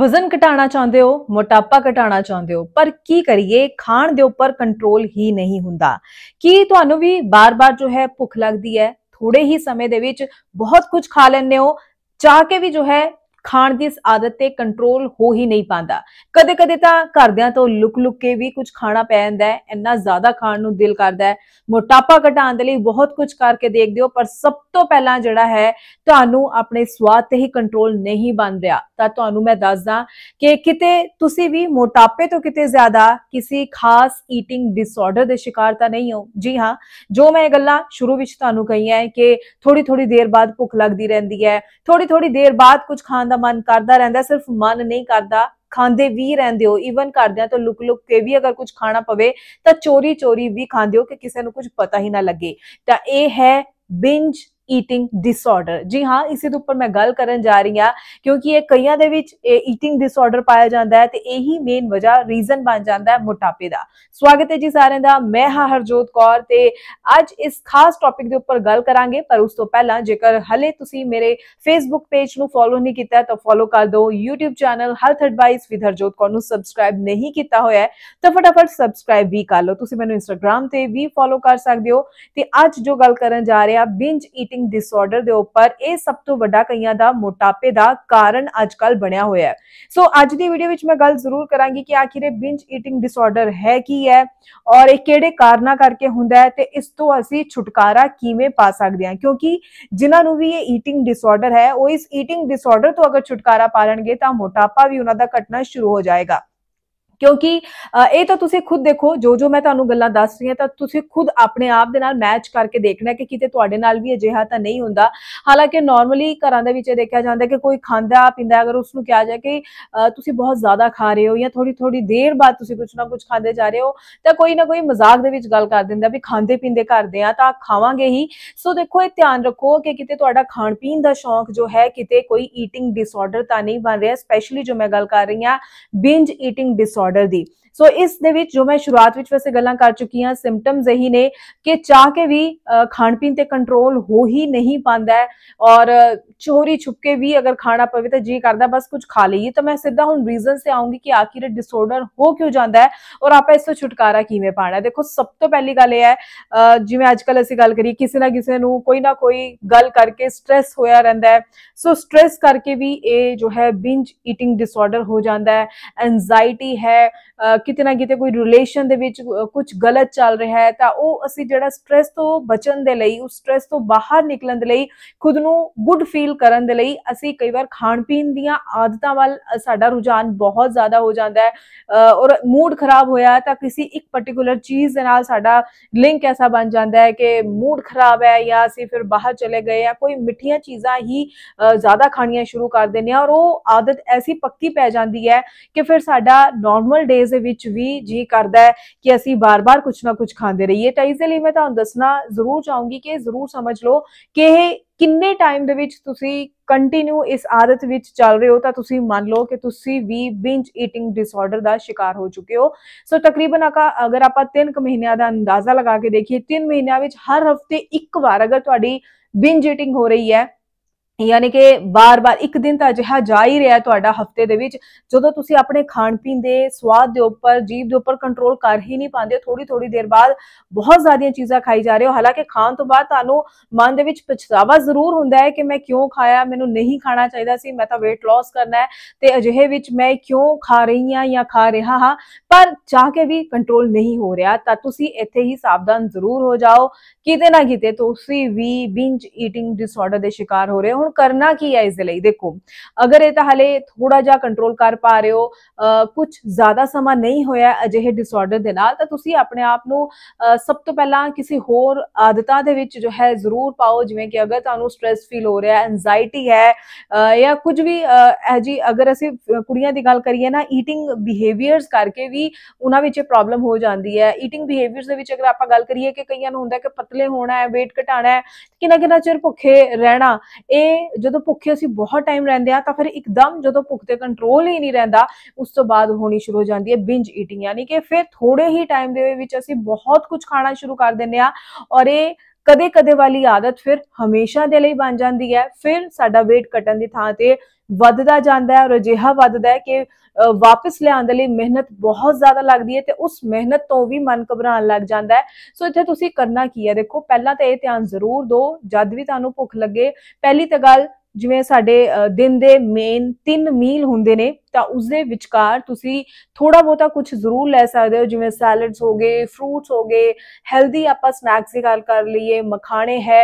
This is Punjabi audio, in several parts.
ਵਜ਼ਨ ਘਟਾਉਣਾ ਚਾਹੁੰਦੇ ਹੋ ਮੋਟਾਪਾ ਘਟਾਉਣਾ ਚਾਹੁੰਦੇ ਹੋ ਪਰ ਕੀ ਕਰੀਏ ਖਾਣ ਦੇ ਉੱਪਰ ਕੰਟਰੋਲ ਹੀ ਨਹੀਂ ਹੁੰਦਾ ਕੀ ਤੁਹਾਨੂੰ ਵੀ ਬਾਰ-ਬਾਰ ਜੋ ਹੈ ਭੁੱਖ ਲੱਗਦੀ ਹੈ ਥੋੜੇ ਹੀ ਸਮੇਂ ਦੇ ਵਿੱਚ ਬਹੁਤ ਕੁਝ ਖਾ ਲੈਂਦੇ ਹੋ ਚਾਹ ਕੇ ਵੀ ਜੋ ਹੈ ਖਾਣ ਦੀ ਇਸ ਆਦਤ ਤੇ ਕੰਟਰੋਲ ਹੋ ਹੀ ਨਹੀਂ ਪਾਉਂਦਾ ਕਦੇ-ਕਦੇ ਤਾਂ ਘਰਦਿਆਂ ਤੋਂ ਲੁਕ-ਲੁਕ ਕੇ ਵੀ ਕੁਝ ਖਾਣਾ ਪੈ ਜਾਂਦਾ ਹੈ ਇੰਨਾ ਜ਼ਿਆਦਾ ਖਾਣ ਨੂੰ ਦਿਲ ਕਰਦਾ ਹੈ ਮੋਟਾਪਾ ਘਟਾਉਣ ਦੇ ਲਈ ਬਹੁਤ ਕੁਝ ਕਰਕੇ ਦੇਖਦੇ ਹੋ ਪਰ ਸਭ ਤੋਂ ਪਹਿਲਾਂ ਜਿਹੜਾ ਹੈ ਤੁਹਾਨੂੰ ਆਪਣੇ ਸਵਾਦ ਤੇ ਹੀ ਕੰਟਰੋਲ ਨਹੀਂ ਬਣ ਰਿਹਾ ਤਾਂ ਤੁਹਾਨੂੰ ਮੈਂ ਦੱਸਦਾ ਕਿ ਕਿਤੇ ਤੁਸੀਂ ਵੀ ਮੋਟਾਪੇ ਤੋਂ ਕਿਤੇ ਜ਼ਿਆਦਾ ਕਿਸੇ ਖਾਸ ਈਟਿੰਗ ਡਿਸਆਰਡਰ ਦੇ ਸ਼ਿਕਾਰ ਤਾਂ ਨਹੀਂ ਹੋ ਜੀ ਹਾਂ ਜੋ ਮੈਂ ਇਹ ਗੱਲਾਂ ਸ਼ੁਰੂ ਵਿੱਚ ਤੁਹਾਨੂੰ ਕਹੀਆਂ ਹੈ ਕਿ ਥੋੜੀ ਥੋੜੀ ਦੇਰ ਬਾਅਦ ਭੁੱਖ ਲੱਗਦੀ ਰਹਿੰਦੀ ਹੈ ਥੋੜੀ ਥੋੜੀ ਦੇਰ ਬਾਅਦ ਕੁਝ ਖਾਣ ਦਾ ਦਾ ਮਨ ਕਰਦਾ ਰਹਿੰਦਾ ਸਿਰਫ ਮਨ ਨਹੀਂ ਕਰਦਾ ਖਾਂਦੇ ਵੀ ਰਹਿੰਦੇ ਹੋ ਈਵਨ ਕਰਦਿਆਂ ਤਾਂ ਲੁਕ ਲੁਕ ਕੇ ਵੀ ਅਗਰ ਕੁਝ ਖਾਣਾ ਪਵੇ ਤਾਂ ਚੋਰੀ ਚੋਰੀ ਵੀ ਖਾਂਦੇ ਹੋ ਕਿ ਕਿਸੇ ਨੂੰ ਕੁਝ ਪਤਾ ਹੀ ਨਾ ਲੱਗੇ ਤਾਂ ਇਹ ਹੈ ਬਿੰਜ ਈਟਿੰਗ ਡਿਸਆਰਡਰ ਜੀ ਹਾਂ ਇਸੇ ਦੇ ਉੱਪਰ ਮੈਂ ਗੱਲ ਕਰਨ ਜਾ ਰਹੀ ਹਾਂ ਕਿਉਂਕਿ ਇਹ ਕਈਆਂ ਦੇ ਵਿੱਚ ਈਟਿੰਗ ਡਿਸਆਰਡਰ ਪਾਇਆ ਜਾਂਦਾ ਹੈ ਤੇ ਇਹੀ ਮੇਨ ਵਜ੍ਹਾ ਰੀਜ਼ਨ ਬਣ ਜਾਂਦਾ ਹੈ ਮੋਟਾਪੇ ਦਾ ਸਵਾਗਤ ਹੈ ਜੀ ਸਾਰਿਆਂ ਦਾ ਮੈਂ ਹਾਂ ਹਰਜੋਤ ਕੌਰ ਤੇ ਅੱਜ ਇਸ ਖਾਸ ਟੌਪਿਕ ਦੇ ਉੱਪਰ ਗੱਲ ਕਰਾਂਗੇ ਪਰ ਉਸ ਤੋਂ ਪਹਿਲਾਂ ਜੇਕਰ ਹਲੇ ਤੁਸੀਂ ਮੇਰੇ ਫੇਸਬੁੱਕ ਪੇਜ ਨੂੰ ਫੋਲੋ ਨਹੀਂ ਕੀਤਾ ਤਾਂ ਫੋਲੋ ਕਰ ਦਿਓ YouTube channel health advice with Harjot Kaur ਨੂੰ ਸਬਸਕ੍ਰਾਈਬ ਨਹੀਂ ਕੀਤਾ ਹੋਇਆ ਹੈ ਤਾਂ ਫਟਾਫਟ ਸਬਸਕ੍ਰਾਈਬ ਵੀ ਕਰ ਲਓ ਤੁਸੀਂ ਮੈਨੂੰ Instagram ਤੇ ਵੀ ਫੋਲੋ ਕਰ ਸਕਦੇ ਹੋ ਤੇ ਅੱਜ ਜੋ ਗੱਲ ਕਰਨ ਜਾ ਰਹੇ ਆ ਬਿੰਜ ਈਟਿੰਗ ਈਟਿੰਗ ਡਿਸਆਰਡਰ ਦੇ ਉੱਪਰ ਇਹ ਸਭ ਤੋਂ ਵੱਡਾ ਕਈਆਂ ਦਾ ਮੋਟਾਪੇ ਦਾ ਕਾਰਨ ਅੱਜਕੱਲ ਬਣਿਆ ਹੋਇਆ ਹੈ ਸੋ ਅੱਜ ਦੀ ਵੀਡੀਓ ਵਿੱਚ ਮੈਂ ਗੱਲ ਜ਼ਰੂਰ ਕਰਾਂਗੀ ਕਿ ਆਖਿਰ ਇਹ ਬਿੰਜ ਈਟਿੰਗ ਡਿਸਆਰਡਰ ਹੈ ਕੀ ਹੈ ਔਰ ਇਹ ਕਿਹੜੇ ਕਾਰਨਾਂ ਕਰਕੇ ਹੁੰਦਾ ਹੈ ਤੇ ਇਸ ਤੋਂ ਅਸੀਂ ਛੁਟਕਾਰਾ ਕਿਵੇਂ ਪਾ ਸਕਦੇ ਹਾਂ ਕਿਉਂਕਿ ਜਿਨ੍ਹਾਂ ਨੂੰ ਵੀ ਇਹ ਈਟਿੰਗ ਡਿਸਆਰਡਰ ਹੈ ਉਹ ਇਸ ਈਟਿੰਗ ਡਿਸਆਰਡਰ ਤੋਂ ਅਗਰ ਛੁਟਕਾਰਾ ਪਾ ਲਣਗੇ ਤਾਂ ਮੋਟਾਪਾ ਵੀ ਉਹਨਾਂ ਦਾ ਘਟਣਾ ਸ਼ੁਰੂ ਹੋ ਜਾਏਗਾ ਕਿਉਂਕਿ ਇਹ ਤਾਂ ਤੁਸੀਂ ਖੁਦ ਦੇਖੋ ਜੋ ਜੋ ਮੈਂ ਤੁਹਾਨੂੰ ਗੱਲਾਂ ਦੱਸ ਰਹੀ ਹਾਂ ਤਾਂ ਤੁਸੀਂ ਖੁਦ ਆਪਣੇ ਆਪ ਦੇ ਨਾਲ ਮੈਚ ਕਰਕੇ ਦੇਖਣਾ ਕਿ ਕਿਤੇ ਤੁਹਾਡੇ ਨਾਲ ਵੀ ਅਜਿਹਾ ਤਾਂ ਨਹੀਂ ਹੁੰਦਾ ਹਾਲਾਂਕਿ ਨਾਰਮਲੀ ਘਰਾਂ ਦੇ ਵਿੱਚ ਇਹ ਦੇਖਿਆ ਜਾਂਦਾ ਕਿ ਕੋਈ ਖਾਂਦਾ ਪੀਂਦਾ ਅਗਰ ਉਸ ਨੂੰ ਕਿਹਾ ਜਾਏ ਕਿ ਤੁਸੀਂ ਬਹੁਤ ਜ਼ਿਆਦਾ ਖਾ ਰਹੇ ਹੋ ਜਾਂ ਥੋੜੀ ਥੋੜੀ ਦੇਰ ਬਾਅਦ ਤੁਸੀਂ ਕੁਝ ਨਾ ਕੁਝ ਖਾਂਦੇ ਜਾ ਰਹੇ ਹੋ ਤਾਂ ਕੋਈ ਨਾ ਕੋਈ ਮਜ਼ਾਕ ਦੇ ਵਿੱਚ ਗੱਲ ਕਰ ਦਿੰਦਾ ਵੀ ਖਾਂਦੇ ਪੀਂਦੇ ਕਰਦੇ ਆ ਤਾਂ ਖਾਵਾਂਗੇ ਹੀ ਸੋ ਦੇਖੋ ਇਹ ਧਿਆਨ ਰੱਖੋ ਕਿ ਕਿਤੇ ਤੁਹਾਡਾ ਖਾਣ ਪੀਣ ਦਾ ਸ਼ੌਂਕ ਜੋ ਹੈ ਕਿਤੇ ਕੋਈ ਈਟਿੰਗ ਡਿਸਆਰਡਰ ਤਾਂ ਨਹੀਂ ਬਣ ਰਿਹਾ ਸਪੈਸ਼ਲੀ ਜੋ ਮੈਂ ਗੱਲ ਕਰ ਰਹੀ ਆ ਬਿੰਜ ਈਟਿੰਗ ਡਿਸਆਰਡਰ ਡਿਸਆਰਡਰ ਦੀ सो इस जो मैं शुरुआत वैसे गल कर चुकी हाँ सिमटम यही ने कि चाह के भी खाण पीन से कंट्रोल हो ही नहीं पाता और चोरी छुपके भी अगर खाना पवे तो जी करता बस कुछ खा लीए तो मैं सीधा हूँ रीजन से आऊँगी कि आखिर डिसऑर्डर हो क्यों जाता है और आप इससे छुटकारा किमें पा है देखो सब तो पहली गल है जिम्मे अजक असं गल करिए किसी ना किसी को कोई ना कोई गल करके स्ट्रैस होया रहा है सो स्ट्रैस करके भी ये जो है बिंज ईटिंग डिसऑर्डर हो जाता है एनजाइटी है ਕਿਤੇ ਨਾ ਕਿਤੇ ਕੋਈ ਰਿਲੇਸ਼ਨ ਦੇ ਵਿੱਚ ਕੁਝ ਗਲਤ ਚੱਲ ਰਿਹਾ ਹੈ ਤਾਂ ਉਹ ਅਸੀਂ ਜਿਹੜਾ ਸਟ्रेस ਤੋਂ ਬਚਣ ਦੇ ਲਈ ਉਸ ਸਟ्रेस ਤੋਂ ਬਾਹਰ ਨਿਕਲਣ ਦੇ ਲਈ ਖੁਦ ਨੂੰ ਗੁੱਡ ਫੀਲ ਕਰਨ ਦੇ ਲਈ ਅਸੀਂ ਕਈ ਵਾਰ ਖਾਣ ਪੀਣ ਦੀਆਂ ਆਦਤਾਂ ਵੱਲ ਸਾਡਾ ਰੁਝਾਨ ਬਹੁਤ ਜ਼ਿਆਦਾ ਹੋ ਜਾਂਦਾ ਹੈ ਔਰ ਮੂਡ ਖਰਾਬ ਹੋਇਆ ਤਾਂ ਕਿਸੇ ਇੱਕ ਪਾਰਟਿਕੂਲਰ ਚੀਜ਼ ਦੇ ਨਾਲ ਸਾਡਾ ਲਿੰਕ ਐਸਾ ਬਣ ਜਾਂਦਾ ਹੈ ਕਿ ਮੂਡ ਖਰਾਬ ਹੈ ਜਾਂ ਅਸੀਂ ਫਿਰ ਬਾਹਰ ਚਲੇ ਗਏ ਆ ਕੋਈ ਮਿੱਠੀਆਂ ਚੀਜ਼ਾਂ ਹੀ ਜ਼ਿਆਦਾ ਖਾਣੀਆਂ ਸ਼ੁਰੂ ਕਰ ਦਿੰਦੇ ਆ ਔਰ ਉਹ ਆਦਤ ਐਸੀ ਪੱਕੀ ਪੈ ਜਾਂਦੀ ਹੈ ਕਿ ਫਿਰ ਸਾਡਾ ਨਾਰਮਲ ਡੇਜ਼ ਦੇ ਵਿੱਚ ਵਿੱਚ ਵੀ ਜੀ ਕਰਦਾ ਹੈ ਕਿ ਅਸੀਂ ਬਾਰ-ਬਾਰ ਕੁਝ ਨਾ ਕੁਝ ਖਾਂਦੇ ਰਹੀਏ ਤਾਂ ਇਸ ਲਈ ਮੈਂ ਤੁਹਾਨੂੰ ਦੱਸਣਾ ਜ਼ਰੂਰ ਚਾਹੂੰਗੀ ਕਿ ਜ਼ਰੂਰ ਸਮਝ ਲਓ ਕਿ ਇਹ ਕਿੰਨੇ ਟਾਈਮ ਦੇ ਵਿੱਚ ਤੁਸੀਂ ਕੰਟੀਨਿਊ ਇਸ ਆਦਤ ਵਿੱਚ ਚੱਲ ਰਹੇ ਹੋ ਤਾਂ ਤੁਸੀਂ ਮੰਨ ਲਓ ਕਿ ਤੁਸੀਂ ਵੀ ਬਿੰਜ ਈਟਿੰਗ ਡਿਸਆਰਡਰ ਦਾ ਸ਼ਿਕਾਰ ਹੋ ਚੁੱਕੇ ਹੋ ਸੋ ਤਕਰੀਬਨ ਅਗਰ ਆਪਾਂ 3 ਮਹੀਨਿਆਂ ਦਾ ਅੰਦਾਜ਼ਾ ਲਗਾ ਕੇ ਦੇਖੀਏ 3 ਮਹੀਨਿਆਂ ਵਿੱਚ ਹਰ ਹਫਤੇ ਇੱਕ ਵਾਰ ਅਗਰ ਤੁਹਾਡੀ ਬਿੰਜ ਈਟਿੰਗ ਹੋ ਰਹੀ ਹੈ ਯਾਨੀ ਕਿ ਬਾਰ-ਬਾਰ ਇੱਕ ਦਿਨ ਤਾਂ ਅਜਿਹਾ ਜਾ ਹੀ ਰਿਹਾ ਤੁਹਾਡਾ ਹਫਤੇ ਦੇ ਵਿੱਚ ਜਦੋਂ ਤੁਸੀਂ ਆਪਣੇ ਖਾਣ ਪੀਣ ਦੇ ਸਵਾਦ ਦੇ ਉੱਪਰ ਜੀਭ ਦੇ ਉੱਪਰ ਕੰਟਰੋਲ ਕਰ ਹੀ ਨਹੀਂ ਪਾਉਂਦੇ ਥੋੜੀ ਥੋੜੀ ਦੇਰ ਬਾਅਦ ਬਹੁਤ ਜ਼ਿਆਦੀਆਂ ਚੀਜ਼ਾਂ ਖਾਈ ਜਾ ਰਹੇ ਹੋ ਹਾਲਾਂਕਿ ਖਾਣ ਤੋਂ ਬਾਅਦ ਤੁਹਾਨੂੰ ਮਨ ਦੇ ਵਿੱਚ ਪਛਤਾਵਾ ਜ਼ਰੂਰ ਹੁੰਦਾ ਹੈ ਕਿ ਮੈਂ ਕਿਉਂ ਖਾਇਆ ਮੈਨੂੰ ਨਹੀਂ ਖਾਣਾ ਚਾਹੀਦਾ ਸੀ ਮੈਂ ਤਾਂ weight loss ਕਰਨਾ ਹੈ ਤੇ ਅਜਿਹੇ ਵਿੱਚ ਮੈਂ ਕਿਉਂ ਖਾ ਰਹੀ ਹਾਂ ਜਾਂ ਖਾ ਰਿਹਾ ਹਾਂ ਪਰ ਚਾਹ ਕੇ ਵੀ ਕੰਟਰੋਲ ਨਹੀਂ ਹੋ ਰਿਹਾ ਤਾਂ ਤੁਸੀਂ ਇੱਥੇ ਹੀ ਸਾਵਧਾਨ ਜ਼ਰੂਰ ਹੋ ਜਾਓ ਕਿਤੇ ਨਾ ਕਿਤੇ ਤੁਸੀਂ ਵੀ ਬਿੰਜ ਈਟਿੰਗ ਡਿਸਆਰਡਰ ਦੇ ਸ਼ਿਕਾਰ ਹੋ ਰਹੇ ਹੋ ਹੁਣ ਕਰਨਾ ਕੀ ਹੈ ਇਸ ਦੇ ਲਈ ਦੇਖੋ ਅਗਰ ਇਹ ਤਾਂ ਹਲੇ ਥੋੜਾ ਜਿਹਾ ਕੰਟਰੋਲ ਕਰ پا ਰਹੇ ਹੋ ਕੁਝ ਜ਼ਿਆਦਾ ਸਮਾਂ ਨਹੀਂ ਹੋਇਆ ਅਜਿਹੇ ਡਿਸਆਰਡਰ ਦੇ ਨਾਲ ਤਾਂ ਤੁਸੀਂ ਆਪਣੇ ਆਪ ਨੂੰ ਸਭ ਤੋਂ ਪਹਿਲਾਂ ਕਿਸੇ ਹੋਰ ਆਦਤਾਂ ਦੇ ਵਿੱਚ ਜੋ ਹੈ ਜ਼ਰੂਰ ਪਾਓ ਜਿਵੇਂ ਕਿ ਅਗਰ ਤੁਹਾਨੂੰ ਸਟ्रेस ਫੀਲ ਹੋ ਰਿਹਾ ਹੈ ਐਂਜ਼ਾਇਟੀ ਹੈ ਜਾਂ ਕੁਝ ਵੀ ਇਹ ਜੀ ਅਗਰ ਅਸੀਂ ਕੁੜੀਆਂ ਦੀ ਗੱਲ ਕਰੀਏ ਨਾ ਈਟਿੰਗ ਬਿਹੇਵੀਅਰਸ ਕਰਕੇ ਵੀ ਉਹਨਾਂ ਵਿੱਚ ਪ੍ਰੋਬਲਮ ਹੋ ਜਾਂਦੀ ਹੈ ਈਟਿੰਗ ਬਿਹੇਵੀਅਰਸ ਦੇ ਵਿੱਚ ਅਗਰ ਆਪਾਂ ਗੱਲ ਕਰੀਏ ਕਿ ਕਈਆਂ ਨੂੰ ਹੁੰਦਾ ਕਿ ਪਤਲੇ ਹੋਣਾ ਹੈ weight ਘਟਾਣਾ ਹੈ ਕਿੰਨਾ ਕਿੰਨਾ ਚਿਰ ਭੁੱਖੇ ਰਹਿਣਾ ਇਹ ਜਦੋਂ ਭੁੱਖੇ ਅਸੀਂ ਬਹੁਤ ਟਾਈਮ ਰਹਿੰਦੇ ਆ ਤਾਂ ਫਿਰ ਇੱਕਦਮ ਜਦੋਂ ਭੁੱਖ ਤੇ ਕੰਟਰੋਲ ਹੀ ਨਹੀਂ ਰਹਿੰਦਾ ਉਸ ਤੋਂ ਬਾਅਦ ਹੋਣੀ ਸ਼ੁਰੂ ਹੋ ਜਾਂਦੀ ਹੈ ਬਿੰਜ ਈਟਿੰਗ ਯਾਨੀ ਕਿ ਫਿਰ ਥੋੜੇ ਹੀ ਟਾਈਮ ਦੇ ਵਿੱਚ ਅਸੀਂ ਬਹੁਤ ਕੁਝ ਖਾਣਾ ਸ਼ੁਰੂ ਕਰ ਦਿੰਦੇ ਆ ਔਰ ਇਹ ਕਦੇ ਕਦੇ ਵਾਲੀ ਆਦਤ ਫਿਰ ਹਮੇਸ਼ਾ ਦੇ ਲਈ ਬਣ ਜਾਂਦੀ ਹੈ ਫਿਰ ਸਾਡਾ weight ਘਟਣ ਦੀ ਥਾਂ ਤੇ ਵੱਧਦਾ ਜਾਂਦਾ ਹੈ ਔਰ ਅਜਿਹਾ ਵੱਧਦਾ ਹੈ ਕਿ ਵਾਪਸ ਲਿਆਉਣ ਦੇ ਲਈ ਮਿਹਨਤ ਬਹੁਤ ਜ਼ਿਆਦਾ ਲੱਗਦੀ ਹੈ ਤੇ ਉਸ ਮਿਹਨਤ ਤੋਂ ਵੀ ਮਨ ਘਬਰਾਉਣ ਲੱਗ ਜਾਂਦਾ ਹੈ ਸੋ ਇੱਥੇ ਤੁਸੀਂ ਕਰਨਾ ਕੀ ਹੈ ਦੇਖੋ ਪਹਿਲਾਂ ਤਾਂ ਇਹ ਧਿਆਨ ਜ਼ਰੂਰ ਦਿਓ ਜਦ ਵੀ ਤੁਹਾਨੂੰ ਭੁੱਖ ਲੱਗੇ ਪਹਿਲੀ ਤਾਂ ਗੱਲ ਜਿਵੇਂ ਸਾਡੇ ਦਿਨ ਦੇ ਮੇਨ 3 ਮੀਲ ਹੁੰਦੇ ਨੇ ਤਾਂ ਉਸ ਦੇ ਵਿਚਕਾਰ ਤੁਸੀਂ ਥੋੜਾ ਬਹੁਤਾ ਕੁਝ ਜ਼ਰੂਰ ਲੈ ਸਕਦੇ ਹੋ ਜਿਵੇਂ ਸੈਲਡਸ ਹੋ ਗਏ ਫਰੂਟਸ ਹੋ ਗਏ ਹੈਲਦੀ ਆਪਾਂ ਸਨੈਕਸ ਦੀ ਗੱਲ ਕਰ ਲਈਏ ਮਖਾਣੇ ਹੈ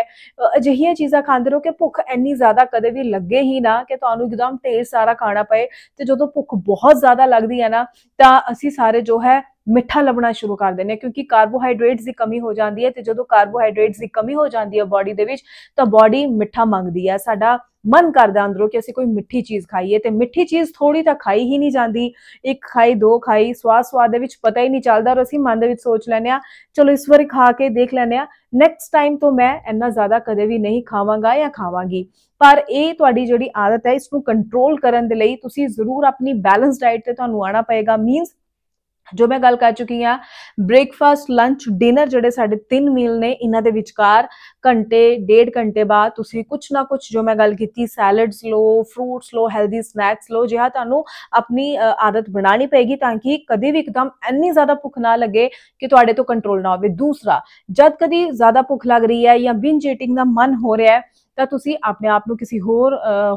ਅਜਿਹੀਆਂ ਚੀਜ਼ਾਂ ਖਾਂਦੇ ਰਹੋ ਕਿ ਭੁੱਖ ਇੰਨੀ ਜ਼ਿਆਦਾ ਕਦੇ ਵੀ ਲੱਗੇ ਹੀ ਨਾ ਕਿ ਤੁਹਾਨੂੰ ਇੱਕਦਮ ਢੇਰ ਸਾਰਾ ਖਾਣਾ ਪਏ ਤੇ ਜਦੋਂ ਭੁੱਖ ਬਹੁਤ ਜ਼ਿਆਦਾ ਲੱਗਦੀ ਹੈ ਨਾ ਤਾਂ ਅਸੀਂ ਸਾਰੇ ਜੋ ਹੈ ਮਿੱਠਾ ਲੱਭਣਾ ਸ਼ੁਰੂ ਕਰ ਦਿੰਦੇ ਨੇ ਕਿਉਂਕਿ ਕਾਰਬੋਹਾਈਡਰੇਟਸ ਦੀ ਕਮੀ ਹੋ ਜਾਂਦੀ ਹੈ ਤੇ ਜਦੋਂ ਕਾਰਬੋਹਾਈਡਰੇਟਸ ਦੀ ਕਮੀ ਹੋ ਜਾਂਦੀ ਹੈ ਬਾਡੀ ਦੇ ਵਿੱਚ ਤਾਂ ਬਾਡੀ ਮਿੱਠਾ ਮੰਗਦੀ ਹੈ ਸਾਡਾ ਮਨ ਕਰਦਾ ਅੰਦਰੋਂ ਕਿ ਅਸੀਂ ਕੋਈ ਮਿੱਠੀ ਚੀਜ਼ ਖਾਈਏ ਤੇ ਮਿੱਠੀ ਚੀਜ਼ ਥੋੜੀ ਤਾਂ ਖਾਈ ਹੀ ਨਹੀਂ ਜਾਂਦੀ ਇੱਕ ਖਾਈ ਦੋ ਖਾਈ ਸਵਾਦ ਸਵਾਦ ਦੇ ਵਿੱਚ ਪਤਾ ਹੀ ਨਹੀਂ ਚੱਲਦਾ ਔਰ ਅਸੀਂ ਮਨ ਦੇ ਵਿੱਚ ਸੋਚ ਲੈਨੇ ਆ ਚਲੋ ਇਸ ਵਾਰੀ ਖਾ ਕੇ ਦੇਖ ਲੈਨੇ ਆ ਨੈਕਸਟ ਟਾਈਮ ਤੋਂ ਮੈਂ ਇੰਨਾ ਜ਼ਿਆਦਾ ਕਦੇ ਵੀ ਨਹੀਂ ਖਾਵਾਂਗਾ ਜਾਂ ਖਾਵਾਂਗੀ ਪਰ ਇਹ ਤੁਹਾਡੀ ਜਿਹੜੀ ਆਦਤ ਹੈ ਇਸ ਨੂੰ ਕੰਟਰੋਲ ਕਰਨ ਦੇ ਲਈ ਤੁਸੀਂ ਜ਼ਰੂਰ ਆਪਣੀ ਬੈਲੈਂਸ ਡਾਈਟ ਤੇ ਤੁਹਾਨੂੰ ਆਣਾ ਪਏਗਾ ਮੀਨਸ ਜੋ ਮੈਂ ਗੱਲ ਕਰ ਚੁੱਕੀ ਆ ਬ੍ਰੇਕਫਾਸਟ ਲੰਚ ਡਿਨਰ ਜਿਹੜੇ ਸਾਡੇ ਤਿੰਨ ਮੀਲ ਨੇ ਇਹਨਾਂ ਦੇ ਵਿਚਕਾਰ ਘੰਟੇ ਡੇਢ ਘੰਟੇ ਬਾਅਦ ਤੁਸੀਂ ਕੁਝ ਨਾ ਕੁਝ ਜੋ ਮੈਂ ਗੱਲ ਕੀਤੀ ਸੈਲਡਸ ਲੋ ਫਰੂਟਸ ਲੋ ਹੈਲਦੀ ਸਨੈਕਸ ਲੋ ਜਿਹਾ ਤੁਹਾਨੂੰ ਆਪਣੀ ਆਦਤ ਬਣਾਣੀ ਪੈਗੀ ਤਾਂ ਕਿ ਕਦੇ ਵੀ ਇੱਕਦਮ ਇੰਨੀ ਜ਼ਿਆਦਾ ਭੁੱਖ ਨਾ ਲੱਗੇ ਕਿ ਤੁਹਾਡੇ ਤੋਂ ਕੰਟਰੋਲ ਨਾ ਹੋਵੇ ਦੂਸਰਾ ਜਦ ਕਦੀ ਜ਼ਿਆਦਾ ਭੁੱਖ ਲੱਗ ਰਹੀ ਹੈ ਜਾਂ ਬਿੰਜ ਈਟਿੰਗ ਦਾ ਮਨ ਹੋ ਰਿਹਾ ਹੈ तो तुम अपने आप को किसी होर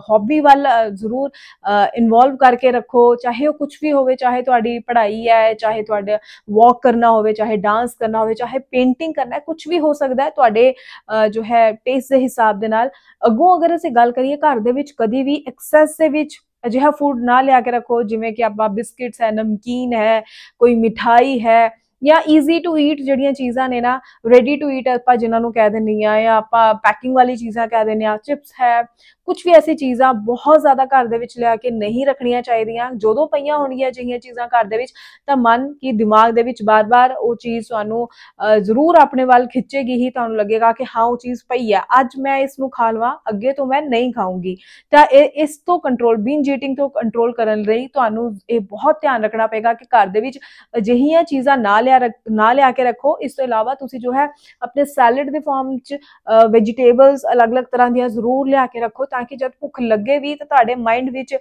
होबी वाल जरूर इनवॉल्व करके रखो चाहे वह कुछ भी हो चाहे तो पढ़ाई है चाहे तो वॉक करना हो चाहे डांस करना हो चाहे पेंटिंग करना है कुछ भी हो सकता है थोड़े तो जो है टेस्ट के हिसाब के नगों अगर असं गल करिए घर कभी भी एक्सैस अजिहा फूड ना लिया के रखो जिमें कि आप बिस्किट्स है नमकीन है कोई मिठाई है ਜਾਂ ਈਜ਼ੀ ਟੂ ਈਟ ਜਿਹੜੀਆਂ ਚੀਜ਼ਾਂ ਨੇ ਨਾ ਰੈਡੀ ਟੂ ਈਟ ਆਪਾਂ ਜਿਨ੍ਹਾਂ ਨੂੰ ਕਹਿ ਦਿੰਨੀ ਆ ਜਾਂ ਆਪਾਂ ਪੈਕਿੰਗ ਵਾਲੀ ਚੀਜ਼ਾਂ ਕਹਿ ਦਿੰਨੇ ਆ ਚਿਪਸ ਹੈ ਕੁਝ ਵੀ ਐਸੀ ਚੀਜ਼ਾਂ ਬਹੁਤ ਜ਼ਿਆਦਾ ਘਰ ਦੇ ਵਿੱਚ ਲਿਆ ਕੇ ਨਹੀਂ ਰੱਖਣੀਆਂ ਚਾਹੀਦੀਆਂ ਜਦੋਂ ਪਈਆਂ ਹੋਣਗੀਆਂ ਜਿਹੀਆਂ ਚੀਜ਼ਾਂ ਘਰ ਦੇ ਵਿੱਚ ਤਾਂ ਮਨ ਕੀ ਦਿਮਾਗ ਦੇ ਵਿੱਚ ਬਾਰ-ਬਾਰ ਉਹ ਚੀਜ਼ ਤੁਹਾਨੂੰ ਜ਼ਰੂਰ ਆਪਣੇ ਵੱਲ ਖਿੱਚੇਗੀ ਹੀ ਤੁਹਾਨੂੰ ਲੱਗੇਗਾ ਕਿ ਹਾਂ ਉਹ ਚੀਜ਼ ਪਈ ਹੈ ਅੱਜ ਮੈਂ ਇਸ ਨੂੰ ਖਾ ਲਵਾਂ ਅੱਗੇ ਤੋਂ ਮੈਂ ਨਹੀਂ ਖਾਉਂਗੀ ਤਾਂ ਇਸ ਤੋਂ ਕੰਟਰੋਲ ਬੀਨ ਜੀਟਿੰਗ ਤੋਂ ਕੰਟਰੋਲ ਕਰਨ ਲਈ ਤੁਹਾਨੂੰ ਇਹ ਬਹੁਤ ਧਿਆਨ ਰੱਖਣਾ ਪਏਗਾ ਕਿ ਘਰ ਦੇ ਵਿੱਚ ਅਜਿਹੀਆਂ ਚੀਜ਼ਾਂ ਨਾ ਲਿਆ ਨਾ ਲਿਆ ਕੇ ਰੱਖੋ ਇਸ ਤੋਂ ਇਲਾਵਾ ਤੁਸੀਂ ਜੋ ਹੈ ਆਪਣੇ ਸੈਲਡ ਦੇ ਫਾਰਮ 'ਚ ਵੈਜੀਟੇਬਲਸ ਅਲੱਗ-ਅਲੱਗ ਤਰ੍ਹਾਂ ਦੀਆਂ ਜ਼ਰੂਰ ਲਿਆ ਕੇ ਰੱਖੋ ਤਾਂ ਕਿ ਜਦ ਭੁੱਖ ਲੱਗੇ ਵੀ ਤਾਂ ਤੁਹਾਡੇ ਮਾਈਂਡ ਵਿੱਚ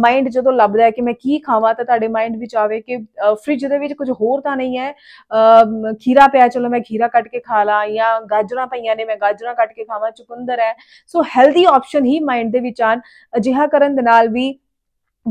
ਮਾਈਂਡ ਜਦੋਂ ਲੱਭਦਾ ਹੈ ਕਿ ਮੈਂ ਕੀ ਖਾਵਾਂ ਤਾਂ ਤੁਹਾਡੇ ਮਾਈਂਡ ਵਿੱਚ ਆਵੇ ਕਿ ਫ੍ਰਿਜ ਦੇ ਵਿੱਚ ਕੁਝ ਹੋਰ ਤਾਂ ਨਹੀਂ ਹੈ ਖੀਰਾ ਪਿਆ ਚਲੋ ਮੈਂ ਖੀਰਾ ਕੱਟ ਕੇ ਖਾ ਲਾਂ ਜਾਂ ਗਾਜਰਾਂ ਪਈਆਂ ਨੇ ਮੈਂ ਗਾਜਰਾਂ ਕੱਟ ਕੇ ਖਾਵਾਂ ਚੁਕੰਦਰ ਹੈ ਸੋ ਹੈਲਦੀ ਆਪਸ਼ਨ ਹੀ ਮਾਈਂਡ ਦੇ ਵਿੱਚ ਆਣ ਅਜਿਹਾ ਕਰਨ ਦੇ ਨਾਲ ਵੀ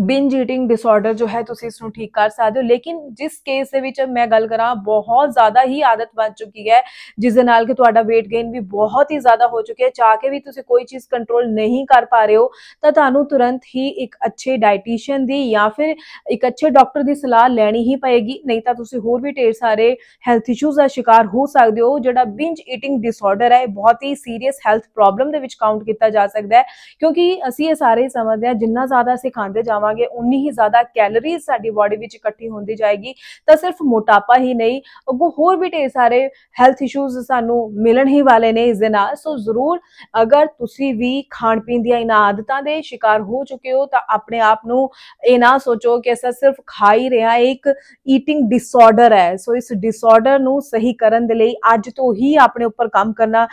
ਬਿੰਜ ਈਟਿੰਗ ਡਿਸਆਰਡਰ ਜੋ ਹੈ ਤੁਸੀਂ ਇਸ ਨੂੰ ਠੀਕ ਕਰ ਸਕਦੇ ਹੋ ਲੇਕਿਨ ਜਿਸ ਕੇਸ ਦੇ ਵਿੱਚ ਮੈਂ ਗੱਲ ਕਰਾਂ ਬਹੁਤ ਜ਼ਿਆਦਾ ਹੀ ਆਦਤ ਬਣ ਚੁੱਕੀ ਹੈ ਜਿਸ ਦੇ ਨਾਲ ਕਿ ਤੁਹਾਡਾ weight gain ਵੀ ਬਹੁਤ ਹੀ ਜ਼ਿਆਦਾ ਹੋ ਚੁੱਕਿਆ ਹੈ ਚਾਹ ਕੇ ਵੀ ਤੁਸੀਂ ਕੋਈ ਚੀਜ਼ ਕੰਟਰੋਲ ਨਹੀਂ ਕਰ ਪਾ ਰਹੇ ਹੋ ਤਾਂ ਤੁਹਾਨੂੰ ਤੁਰੰਤ ਹੀ ਇੱਕ ਅੱਛੇ ਡਾਈਟੀਸ਼ੀਅਨ ਦੀ ਜਾਂ ਫਿਰ ਇੱਕ ਅੱਛੇ ਡਾਕਟਰ ਦੀ ਸਲਾਹ ਲੈਣੀ ਹੀ ਪਏਗੀ ਨਹੀਂ ਤਾਂ ਤੁਸੀਂ ਹੋਰ ਵੀ ਢੇਰ ਸਾਰੇ ਹੈਲਥ ਇਸ਼ੂਜ਼ ਦਾ ਸ਼ਿਕਾਰ ਹੋ ਸਕਦੇ ਹੋ ਜਿਹੜਾ ਬਿੰਜ ਈਟਿੰਗ ਡਿਸਆਰਡਰ ਹੈ ਬਹੁਤ ਹੀ ਸੀਰੀਅਸ ਹੈਲਥ ਪ੍ਰੋਬਲਮ ਦੇ ਵਿੱਚ ਕਾਊਂਟ ਕੀਤਾ ਜਾ ਸਕਦਾ ਹੈ ਕਿਉਂਕਿ ਅਸੀਂ ਇਹ ਸਾਰੇ ਸਮਝਦੇ ਹਾਂ ਜਿੰਨਾ ਜ਼ਿਆਦਾ ਅਸੀਂ ਖਾਂਦੇ ਜਾਵਾਂ ਖਾਵਾਂਗੇ ਉਨੀ ਹੀ ਜ਼ਿਆਦਾ ਕੈਲਰੀਜ਼ ਸਾਡੀ ਬਾਡੀ ਵਿੱਚ ਇਕੱਠੀ ਹੁੰਦੀ ਜਾਏਗੀ ਤਾਂ ਸਿਰਫ ਮੋਟਾਪਾ ਹੀ ਨਹੀਂ ਅੱਗੋਂ ਹੋਰ ਵੀ ਢੇਰ ਸਾਰੇ ਹੈਲਥ ਇਸ਼ੂਜ਼ ਸਾਨੂੰ ਮਿਲਣ ਹੀ ਵਾਲੇ ਨੇ ਇਸ ਦੇ ਨਾਲ ਸੋ ਜ਼ਰੂਰ ਅਗਰ ਤੁਸੀਂ ਵੀ ਖਾਣ ਪੀਣ ਦੀਆਂ ਇਹਨਾਂ ਆਦਤਾਂ ਦੇ ਸ਼ਿਕਾਰ ਹੋ ਚੁੱਕੇ ਹੋ ਤਾਂ ਆਪਣੇ ਆਪ ਨੂੰ ਇਹ ਨਾ ਸੋਚੋ ਕਿ ਅਸਾ ਸਿਰਫ ਖਾ ਹੀ ਰਿਹਾ ਇੱਕ ਈਟਿੰਗ ਡਿਸਆਰਡਰ ਹੈ ਸੋ ਇਸ ਡਿਸਆਰਡਰ ਨੂੰ ਸਹੀ ਕਰਨ ਦੇ ਲਈ ਅੱਜ ਤੋਂ ਹੀ ਆਪਣੇ ਉੱਪਰ ਕੰਮ ਕਰਨਾ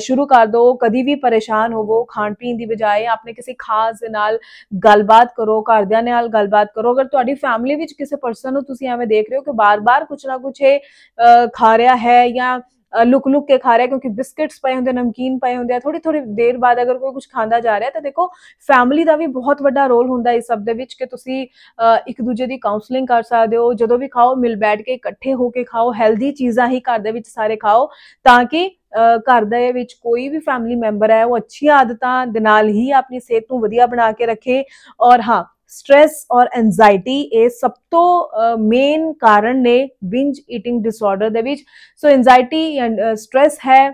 ਸ਼ੁਰੂ ਕਰ ਦਿਓ ਕਦੀ ਵੀ ਪਰੇਸ਼ਾਨ ਹੋਵੋ ਖਾਣ ਪੀਣ ਦੀ ਬਜਾਏ ਆਪਣੇ ਕਿਸੇ ਖਾਸ ਨਾਲ ਗੱਲਬਾਤ ਕਰੋ ਘਰਦਿਆਂ ਨਾਲ ਗੱਲਬਾਤ ਕਰੋ ਅਗਰ ਤੁਹਾਡੀ ਫੈਮਿਲੀ ਵਿੱਚ ਕਿਸੇ ਪਰਸਨ ਨੂੰ ਤੁਸੀਂ ਐਵੇਂ ਦੇਖ ਰਹੇ ਹੋ ਕਿ ਬਾਰ-ਬਾਰ ਕੁਝ ਨਾ ਕੁਝ ਇਹ ਖਾ ਰਿਹਾ ਹੈ ਜਾਂ ਲੁਕ ਲੁਕ ਕੇ ਖਾ ਰਿਹਾ ਕਿਉਂਕਿ ਬਿਸਕਟਸ ਪਏ ਹੁੰਦੇ ਨਮਕੀਨ ਪਏ ਹੁੰਦੇ ਆ ਥੋੜੀ ਥੋੜੀ ਦੇਰ ਬਾਅਦ ਅਗਰ ਕੋਈ ਕੁਝ ਖਾਂਦਾ ਜਾ ਰਿਹਾ ਤਾਂ ਦੇਖੋ ਫੈਮਿਲੀ ਦਾ ਵੀ ਬਹੁਤ ਵੱਡਾ ਰੋਲ ਹੁੰਦਾ ਇਸ ਸਭ ਦੇ ਵਿੱਚ ਕਿ ਤੁਸੀਂ ਇੱਕ ਦੂਜੇ ਦੀ ਕਾਉਂਸਲਿੰਗ ਕਰ ਸਕਦੇ ਹੋ ਜਦੋਂ ਵੀ ਖਾਓ ਮਿਲ ਬੈਠ ਕੇ ਇਕੱਠੇ ਹੋ ਕੇ ਖਾਓ ਹੈਲਦੀ ਚੀਜ਼ਾਂ ਹੀ ਘਰ ਦੇ ਵਿੱਚ ਸਾਰੇ ਖਾਓ ਤਾਂ ਕਿ ਘਰ ਦੇ ਵਿੱਚ ਕੋਈ ਵੀ ਫੈਮਿਲੀ ਮੈਂਬਰ ਹੈ ਉਹ ਅੱਛੀ ਆਦਤਾਂ ਦੇ ਨਾਲ ਹੀ ਆਪਣੀ ਸਿਹਤ ਨੂੰ ਵਧੀਆ ਬਣਾ ਕੇ ਰੱਖੇ ਔਰ ਹਾਂ ਸਟ्रेस ਔਰ ਐਂਜ਼ਾਇਟੀ ਇਹ ਸਭ ਤੋਂ ਮੇਨ ਕਾਰਨ ਨੇ ਬਿੰਜ ਈਟਿੰਗ ਡਿਸਆਰਡਰ ਦੇ ਵਿੱਚ ਸੋ ਐਂਜ਼ਾਇਟੀ ਐਂਡ ਸਟ्रेस ਹੈ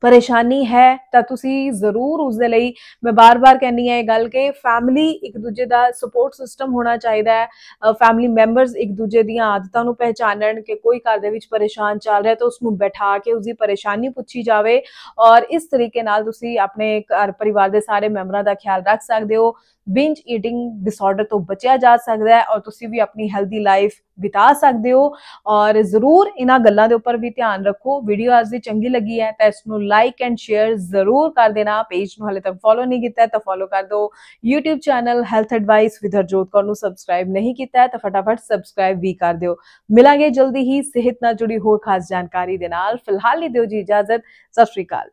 ਪਰੇਸ਼ਾਨੀ ਹੈ ਤਾਂ ਤੁਸੀਂ ਜ਼ਰੂਰ ਉਸ ਦੇ ਲਈ ਮੈਂ ਬਾਰ-ਬਾਰ ਕਹਿੰਨੀ ਆ ਇਹ ਗੱਲ ਕਿ ਫੈਮਿਲੀ ਇੱਕ ਦੂਜੇ ਦਾ ਸਪੋਰਟ ਸਿਸਟਮ ਹੋਣਾ ਚਾਹੀਦਾ ਹੈ ਫੈਮਿਲੀ ਮੈਂਬਰਸ ਇੱਕ ਦੂਜੇ ਦੀਆਂ ਆਦਤਾਂ ਨੂੰ ਪਹਿਚਾਨਣ ਕਿ ਕੋਈ ਘਰ ਦੇ ਵਿੱਚ ਪਰੇਸ਼ਾਨ ਚੱਲ ਰਿਹਾ ਤਾਂ ਉਸ ਨੂੰ ਬਿਠਾ ਕੇ ਉਸ ਦੀ ਪਰੇਸ਼ਾਨੀ ਪੁੱਛੀ ਜਾਵੇ ਔਰ ਇਸ ਤਰੀਕੇ ਨਾਲ ਤੁਸੀਂ ਆਪਣੇ ਘਰ ਪਰਿਵਾਰ ਦੇ ਸਾਰੇ ਮੈਂਬਰਾਂ ਦਾ ਖਿਆਲ ਰੱਖ ਸਕਦੇ ਹੋ ਬਿੰਜ ਈਟਿੰਗ ਡਿਸਆਰਡਰ ਤੋਂ ਬਚਿਆ ਜਾ ਸਕਦਾ ਹੈ ਔਰ ਤੁਸੀਂ ਵੀ ਆਪਣੀ ਹੈਲਦੀ ਲਾਈਫ ਬਿਤਾ ਸਕਦੇ ਹੋ ਔਰ ਜ਼ਰੂਰ ਇਹਨਾਂ ਗੱਲਾਂ ਦੇ ਉੱਪਰ ਵੀ ਧਿਆਨ ਰੱਖੋ ਵੀਡੀਓ ਅੱਜ ਦੀ ਚੰਗੀ ਲੱਗੀ ਹੈ ਤਾਂ ਇਸ ਨੂੰ ਲਾਈਕ ਐਂਡ ਸ਼ੇਅਰ ਜ਼ਰੂਰ ਕਰ ਦੇਣਾ ਪੇਜ ਨੂੰ ਹਲੇ ਤੱਕ ਫੋਲੋ ਨਹੀਂ ਕੀਤਾ ਤਾਂ ਫੋਲੋ ਕਰ ਦਿਓ YouTube channel health advice with Harjot Kaur ਨੂੰ ਸਬਸਕ੍ਰਾਈਬ ਨਹੀਂ ਕੀਤਾ ਤਾਂ ਫਟਾਫਟ ਸਬਸਕ੍ਰਾਈਬ ਵੀ ਕਰ ਦਿਓ ਮਿਲਾਂਗੇ ਜਲਦੀ ਹੀ ਸਿਹਤ ਨਾਲ ਜੁੜੀ ਹੋਰ ਖਾਸ ਜਾਣਕਾਰੀ ਦੇ ਨਾਲ ਫਿਲਹਾਲ ਹੀ ਦਿਓ ਜੀ ਇਜਾਜ਼ਤ ਸਤਿ ਸ਼੍ਰੀ ਅਕਾਲ